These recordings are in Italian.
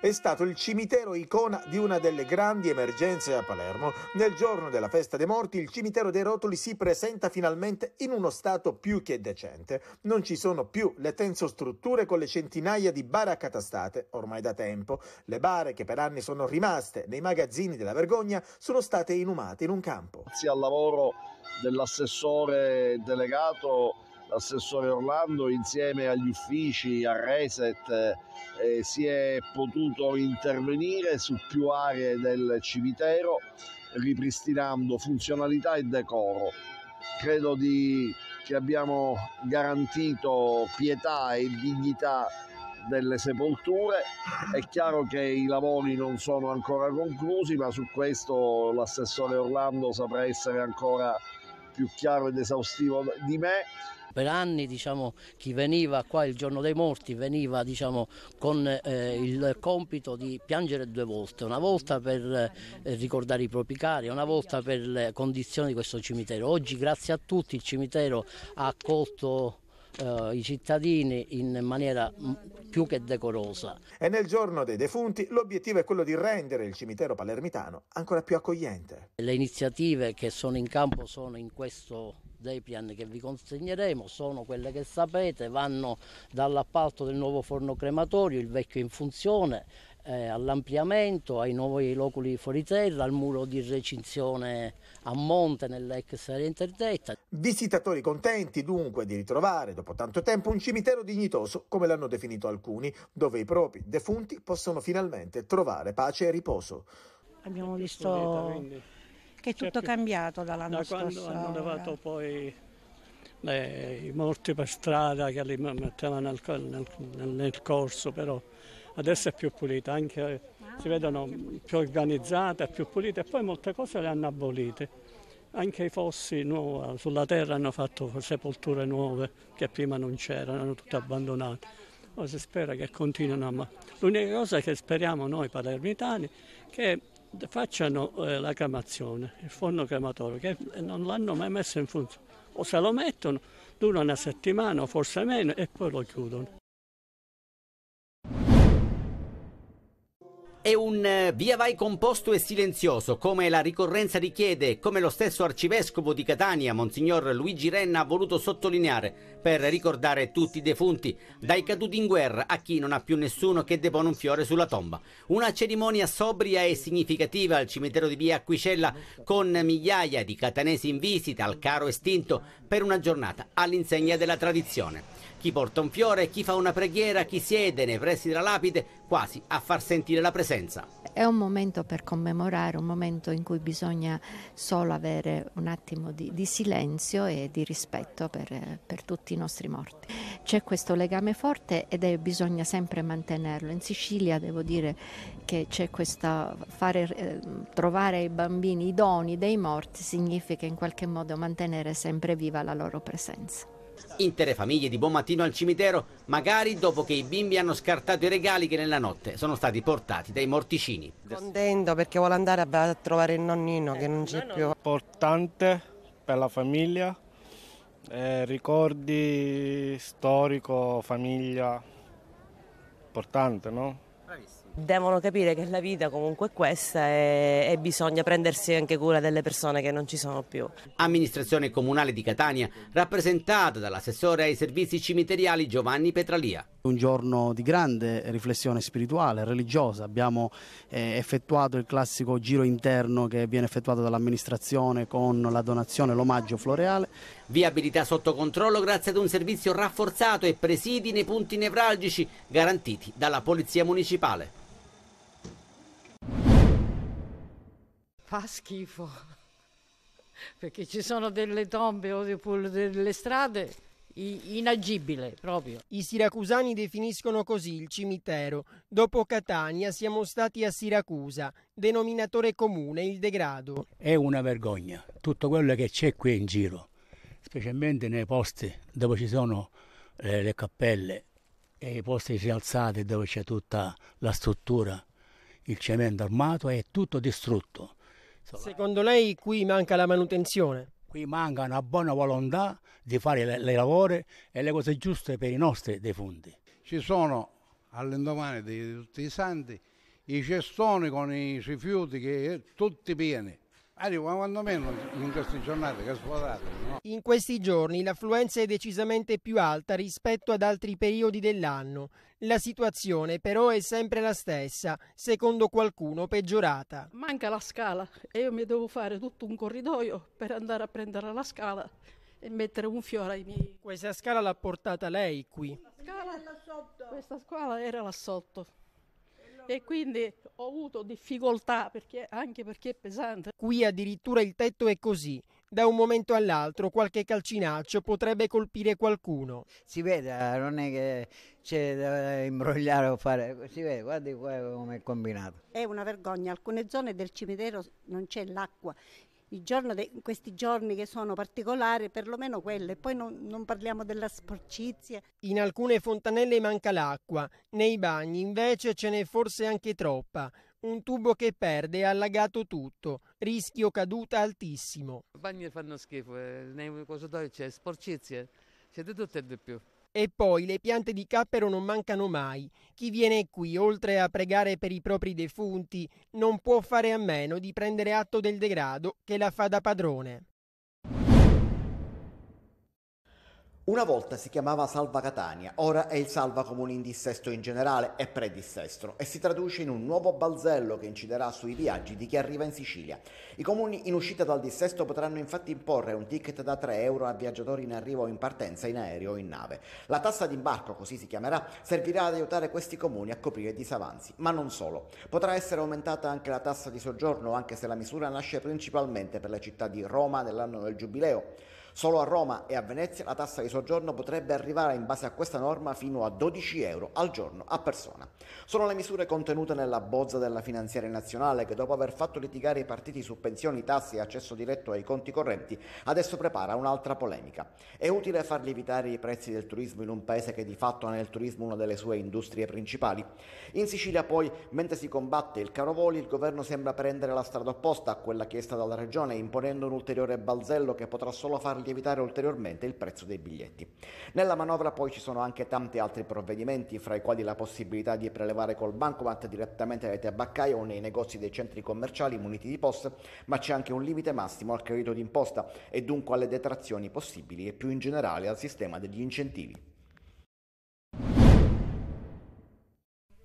è stato il cimitero icona di una delle grandi emergenze a Palermo. Nel giorno della festa dei morti, il cimitero dei rotoli si presenta finalmente in uno stato più che decente. Non ci sono più le tensostrutture con le centinaia di bare accatastate, ormai da tempo. Le bare che per anni sono rimaste nei magazzini della vergogna sono state inumate in un campo. Grazie al lavoro dell'assessore delegato l'assessore Orlando insieme agli uffici, a Reset, eh, eh, si è potuto intervenire su più aree del cimitero ripristinando funzionalità e decoro. Credo di, che abbiamo garantito pietà e dignità delle sepolture. È chiaro che i lavori non sono ancora conclusi, ma su questo l'assessore Orlando saprà essere ancora più chiaro ed esaustivo di me. Per anni diciamo, chi veniva qua il giorno dei morti veniva diciamo, con eh, il compito di piangere due volte, una volta per eh, ricordare i propri cari, una volta per le condizioni di questo cimitero. Oggi grazie a tutti il cimitero ha accolto Uh, i cittadini in maniera più che decorosa. E nel giorno dei defunti l'obiettivo è quello di rendere il cimitero palermitano ancora più accogliente. Le iniziative che sono in campo sono in questo dei piani che vi consegneremo sono quelle che sapete, vanno dall'appalto del nuovo forno crematorio, il vecchio in funzione, eh, all'ampliamento, ai nuovi loculi fuori terra, al muro di recinzione a monte nell'ex area interdetta. Visitatori contenti dunque di ritrovare dopo tanto tempo un cimitero dignitoso, come l'hanno definito alcuni, dove i propri defunti possono finalmente trovare pace e riposo. Abbiamo visto che è tutto certo. cambiato dall'anno da scorso. Da quando hanno eh. levato poi le, eh, i morti per strada che li mettevano nel, nel, nel, corso, però adesso è più pulita, anche si ah, vedono più organizzate, più pulite e poi molte cose le hanno abolite. Anche i fossi nuova, sulla terra hanno fatto sepolture nuove che prima non c'erano, erano tutte abbandonate. Ora si spera che continuino, ma l'unica cosa che speriamo noi palermitani è che facciano eh, la cremazione, il forno crematorio, che non l'hanno mai messo in funzione. O se lo mettono, dura una settimana forse meno e poi lo chiudono. È un eh, via vai composto e silenzioso, come la ricorrenza richiede, come lo stesso arcivescovo di Catania, Monsignor Luigi Renna, ha voluto sottolineare per ricordare tutti i defunti, dai caduti in guerra a chi non ha più nessuno che depone un fiore sulla tomba. Una cerimonia sobria e significativa al cimitero di via Acquicella, con migliaia di catanesi in visita al caro estinto per una giornata all'insegna della tradizione. Chi porta un fiore, chi fa una preghiera, chi siede nei pressi della lapide, quasi a far sentire la presenza. È un momento per commemorare, un momento in cui bisogna solo avere un attimo di, di silenzio e di rispetto per, per tutti i nostri morti. C'è questo legame forte ed è, bisogna sempre mantenerlo. In Sicilia devo dire che c'è questa fare, eh, trovare ai bambini i doni dei morti significa in qualche modo mantenere sempre viva la loro presenza. Intere famiglie di buon mattino al cimitero, magari dopo che i bimbi hanno scartato i regali che nella notte sono stati portati dai morticini. Contento perché vuole andare a trovare il nonnino che non c'è più. Importante per la famiglia, eh, ricordi storico, famiglia, importante no? Bravissimo. Devono capire che la vita comunque è questa e, e bisogna prendersi anche cura delle persone che non ci sono più. Amministrazione Comunale di Catania, rappresentata dall'assessore ai servizi cimiteriali Giovanni Petralia. Un giorno di grande riflessione spirituale, religiosa, abbiamo eh, effettuato il classico giro interno che viene effettuato dall'amministrazione con la donazione, l'omaggio floreale. Viabilità sotto controllo grazie ad un servizio rafforzato e presidi nei punti nevralgici garantiti dalla Polizia Municipale. fa schifo, perché ci sono delle tombe o delle strade inagibile proprio. I siracusani definiscono così il cimitero. Dopo Catania siamo stati a Siracusa, denominatore comune il degrado. È una vergogna tutto quello che c'è qui in giro, specialmente nei posti dove ci sono le, eh, le cappelle e i posti rialzati dove c'è tutta la struttura, il cemento armato è tutto distrutto. Insomma, Secondo lei qui manca la manutenzione? Qui manca una buona volontà di fare le, le lavori e le cose giuste per i nostri defunti. Ci sono all'indomani di tutti i santi i cestoni con i rifiuti che tutti pieni Arriva quando meno in queste giornate che svuotate. No? In questi giorni l'affluenza è decisamente più alta rispetto ad altri periodi dell'anno. La situazione però è sempre la stessa, secondo qualcuno peggiorata. Manca la scala e io mi devo fare tutto un corridoio per andare a prendere la scala e mettere un fiore ai miei. Questa scala l'ha portata lei qui. Scala, questa scala era là sotto e quindi ho avuto difficoltà perché, anche perché è pesante. Qui addirittura il tetto è così. Da un momento all'altro qualche calcinaccio potrebbe colpire qualcuno. Si vede, eh, non è che c'è da imbrogliare o fare, si vede, guardi qua come è combinato. È una vergogna, alcune zone del cimitero non c'è l'acqua, de, questi giorni che sono particolari, perlomeno quelle. Poi non, non parliamo della sporcizia. In alcune fontanelle manca l'acqua, nei bagni invece ce n'è forse anche troppa. Un tubo che perde ha allagato tutto, rischio caduta altissimo. I bagni fanno schifo, eh, nei cosodoi c'è sporcizia, c'è di tutto e di più. E poi le piante di cappero non mancano mai. Chi viene qui, oltre a pregare per i propri defunti, non può fare a meno di prendere atto del degrado che la fa da padrone. Una volta si chiamava Salva Catania, ora è il Salva Comuni in dissesto in generale e predissesto e si traduce in un nuovo balzello che inciderà sui viaggi di chi arriva in Sicilia. I comuni in uscita dal dissesto potranno infatti imporre un ticket da 3 euro a viaggiatori in arrivo o in partenza in aereo o in nave. La tassa d'imbarco, così si chiamerà, servirà ad aiutare questi comuni a coprire i disavanzi, ma non solo. Potrà essere aumentata anche la tassa di soggiorno, anche se la misura nasce principalmente per la città di Roma nell'anno del Giubileo. Solo a Roma e a Venezia la tassa di soggiorno potrebbe arrivare in base a questa norma fino a 12 euro al giorno a persona. Sono le misure contenute nella bozza della finanziaria nazionale che dopo aver fatto litigare i partiti su pensioni, tassi e accesso diretto ai conti correnti adesso prepara un'altra polemica. È utile far lievitare i prezzi del turismo in un paese che di fatto ha nel turismo una delle sue industrie principali? In Sicilia poi, mentre si combatte il caro voli, il governo sembra prendere la strada opposta a quella chiesta dalla regione imponendo un ulteriore balzello che potrà solo farli lievitare ulteriormente il prezzo dei biglietti. Nella manovra poi ci sono anche tanti altri provvedimenti, fra i quali la possibilità di prelevare col bancomat direttamente dalle tabaccaie o nei negozi dei centri commerciali muniti di post, ma c'è anche un limite massimo al credito d'imposta e dunque alle detrazioni possibili e più in generale al sistema degli incentivi.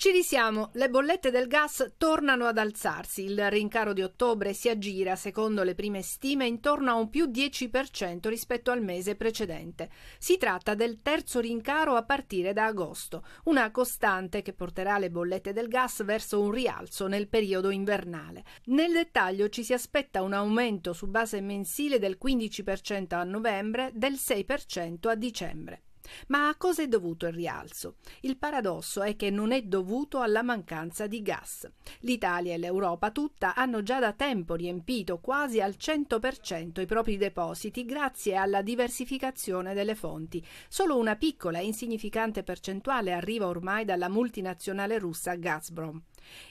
Ci risiamo, le bollette del gas tornano ad alzarsi, il rincaro di ottobre si aggira, secondo le prime stime, intorno a un più 10% rispetto al mese precedente. Si tratta del terzo rincaro a partire da agosto, una costante che porterà le bollette del gas verso un rialzo nel periodo invernale. Nel dettaglio ci si aspetta un aumento su base mensile del 15% a novembre, del 6% a dicembre. Ma a cosa è dovuto il rialzo? Il paradosso è che non è dovuto alla mancanza di gas. L'Italia e l'Europa tutta hanno già da tempo riempito quasi al 100% i propri depositi grazie alla diversificazione delle fonti. Solo una piccola e insignificante percentuale arriva ormai dalla multinazionale russa Gazprom.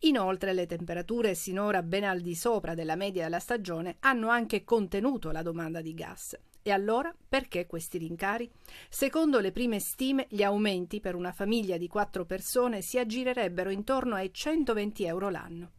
Inoltre le temperature sinora ben al di sopra della media della stagione hanno anche contenuto la domanda di gas. E allora perché questi rincari? Secondo le prime stime, gli aumenti per una famiglia di quattro persone si aggirerebbero intorno ai 120 euro l'anno.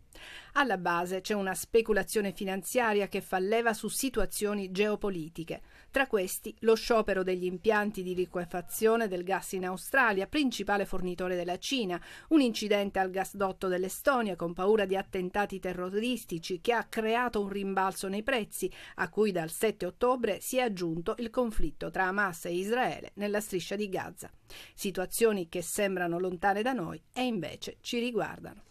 Alla base c'è una speculazione finanziaria che fa leva su situazioni geopolitiche, tra questi lo sciopero degli impianti di liquefazione del gas in Australia, principale fornitore della Cina, un incidente al gasdotto dell'Estonia con paura di attentati terroristici che ha creato un rimbalzo nei prezzi, a cui dal 7 ottobre si è aggiunto il conflitto tra Hamas e Israele nella striscia di Gaza. Situazioni che sembrano lontane da noi e invece ci riguardano.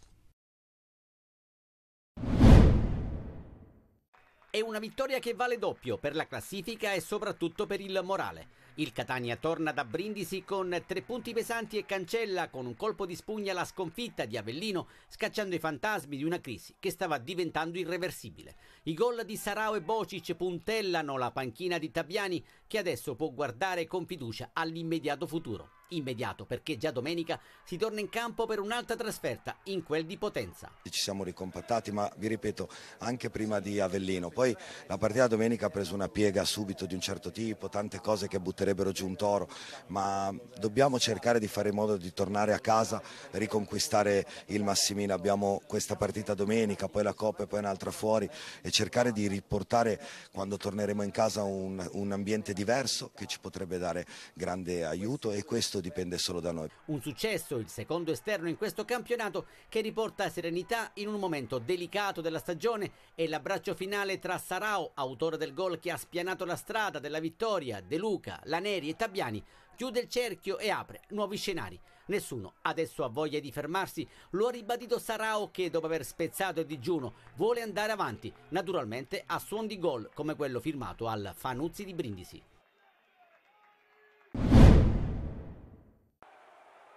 È una vittoria che vale doppio per la classifica e soprattutto per il morale. Il Catania torna da Brindisi con tre punti pesanti e cancella con un colpo di spugna la sconfitta di Avellino, scacciando i fantasmi di una crisi che stava diventando irreversibile. I gol di Sarao e Bocic puntellano la panchina di Tabiani, che adesso può guardare con fiducia all'immediato futuro immediato perché già domenica si torna in campo per un'altra trasferta in quel di Potenza. Ci siamo ricompattati ma vi ripeto anche prima di Avellino, poi la partita domenica ha preso una piega subito di un certo tipo, tante cose che butterebbero giù un toro, ma dobbiamo cercare di fare in modo di tornare a casa, riconquistare il Massimino, abbiamo questa partita domenica, poi la Coppa e poi un'altra fuori e cercare di riportare quando torneremo in casa un, un ambiente diverso che ci potrebbe dare grande aiuto e questo dipende solo da noi. Un successo, il secondo esterno in questo campionato, che riporta serenità in un momento delicato della stagione e l'abbraccio finale tra Sarao, autore del gol che ha spianato la strada della vittoria, De Luca, Laneri e Tabiani, chiude il cerchio e apre nuovi scenari. Nessuno adesso ha voglia di fermarsi, lo ha ribadito Sarao che dopo aver spezzato il digiuno vuole andare avanti, naturalmente a suon di gol come quello firmato al Fanuzzi di Brindisi.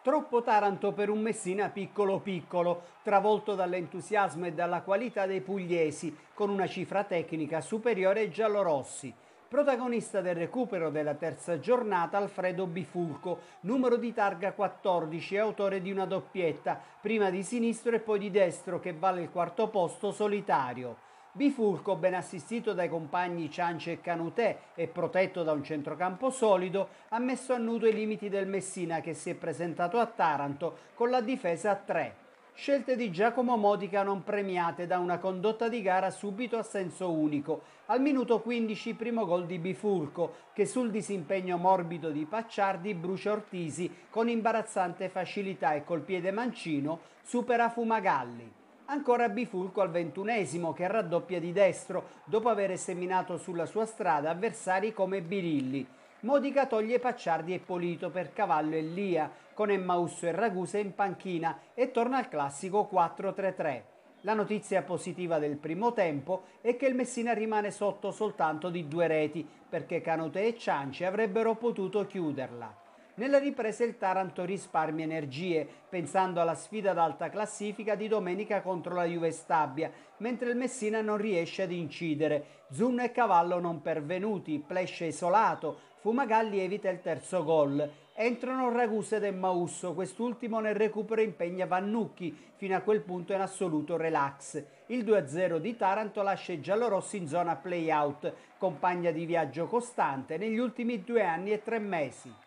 Troppo Taranto per un Messina piccolo piccolo, travolto dall'entusiasmo e dalla qualità dei pugliesi, con una cifra tecnica superiore ai giallorossi. Protagonista del recupero della terza giornata Alfredo Bifulco, numero di targa 14 e autore di una doppietta, prima di sinistro e poi di destro che vale il quarto posto solitario. Bifurco, ben assistito dai compagni Ciance e Canutè e protetto da un centrocampo solido, ha messo a nudo i limiti del Messina che si è presentato a Taranto con la difesa a 3 scelte di Giacomo Modica non premiate da una condotta di gara subito a senso unico. Al minuto 15 primo gol di Bifurco che sul disimpegno morbido di Pacciardi brucia Ortisi con imbarazzante facilità e col piede mancino supera Fumagalli. Ancora Bifulco al ventunesimo che raddoppia di destro dopo aver seminato sulla sua strada avversari come Birilli. Modica toglie Pacciardi e Polito per Cavallo e Lia, con Emmausso e Ragusa in panchina e torna al classico 4-3-3. La notizia positiva del primo tempo è che il Messina rimane sotto soltanto di due reti, perché Canute e Cianci avrebbero potuto chiuderla. Nella ripresa il Taranto risparmia energie, pensando alla sfida d'alta classifica di domenica contro la Juve Stabia, mentre il Messina non riesce ad incidere. Zun e Cavallo non pervenuti, Plesce isolato, Fumagalli evita il terzo gol. Entrano Ragusa ed Emmaus, quest'ultimo nel recupero impegna Vannucchi, fino a quel punto in assoluto relax. Il 2-0 di Taranto lascia i giallorossi in zona play-out, compagna di viaggio costante negli ultimi due anni e tre mesi.